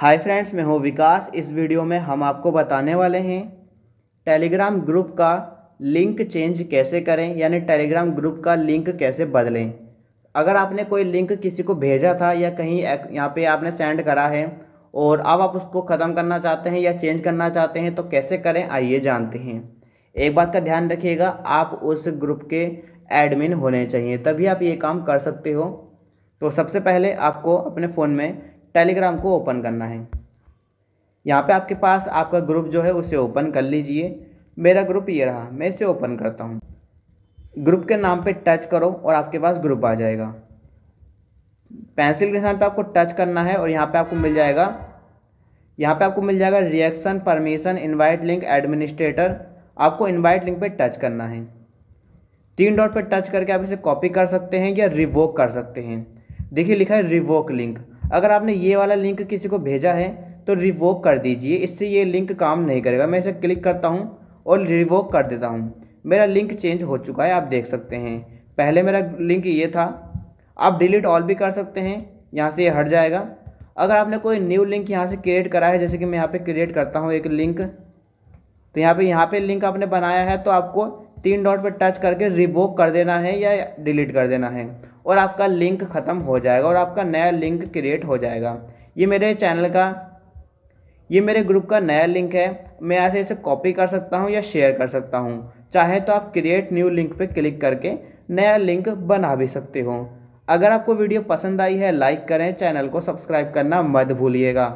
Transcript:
hi friends मैं हूं विकास इस वीडियो में हम आपको बताने वाले हैं टेलीग्राम ग्रुप का लिंक चेंज कैसे करें यानी टेलीग्राम ग्रुप का लिंक कैसे बदलें अगर आपने कोई लिंक किसी को भेजा था या कहीं यहाँ पे आपने सेंड करा है और अब आप उसको ख़त्म करना चाहते हैं या चेंज करना चाहते हैं तो कैसे करें आइए जानते हैं एक बात का ध्यान रखिएगा आप उस ग्रुप के एडमिन होने चाहिए तभी आप ये काम कर सकते हो तो सबसे पहले आपको अपने फ़ोन में टेलीग्राम को ओपन करना है यहाँ पे आपके पास आपका ग्रुप जो है उसे ओपन कर लीजिए मेरा ग्रुप ये रहा मैं इसे ओपन करता हूँ ग्रुप के नाम पे टच करो और आपके पास ग्रुप आ जाएगा पेंसिल के निशान पे आपको टच करना है और यहाँ पे आपको मिल जाएगा यहाँ पे आपको मिल जाएगा reaction permission invite link administrator आपको इनवाइट लिंक पे टच करना है तीन डॉट पे टच करके आप इसे कॉपी कर सकते हैं या रिवोक कर सकते हैं देखिए लिखा है रिवोक लिंक अगर आपने ये वाला लिंक किसी को भेजा है तो रिवोक कर दीजिए इससे ये लिंक काम नहीं करेगा मैं इसे क्लिक करता हूँ और रिवोक कर देता हूँ मेरा लिंक चेंज हो चुका है आप देख सकते हैं पहले मेरा लिंक ये था आप डिलीट ऑल भी कर सकते हैं यहाँ से ये हट जाएगा अगर आपने कोई न्यू लिंक यहाँ से क्रिएट करा है जैसे कि मैं यहाँ पे क्रिएट करता हूँ एक लिंक तो यहाँ पे यहाँ पे लिंक आपने बनाया है तो आपको तीन डॉट पर टच करके रिवोक कर देना है या डिलीट कर देना है और आपका लिंक ख़त्म हो जाएगा और आपका नया लिंक क्रिएट हो जाएगा ये मेरे चैनल का ये मेरे ग्रुप का नया लिंक है मैं ऐसे इसे कॉपी कर सकता हूँ या शेयर कर सकता हूँ चाहे तो आप क्रिएट न्यू लिंक पर क्लिक करके नया लिंक बना भी सकते हो अगर आपको वीडियो पसंद आई है लाइक करें चैनल को सब्सक्राइब करना मत भूलिएगा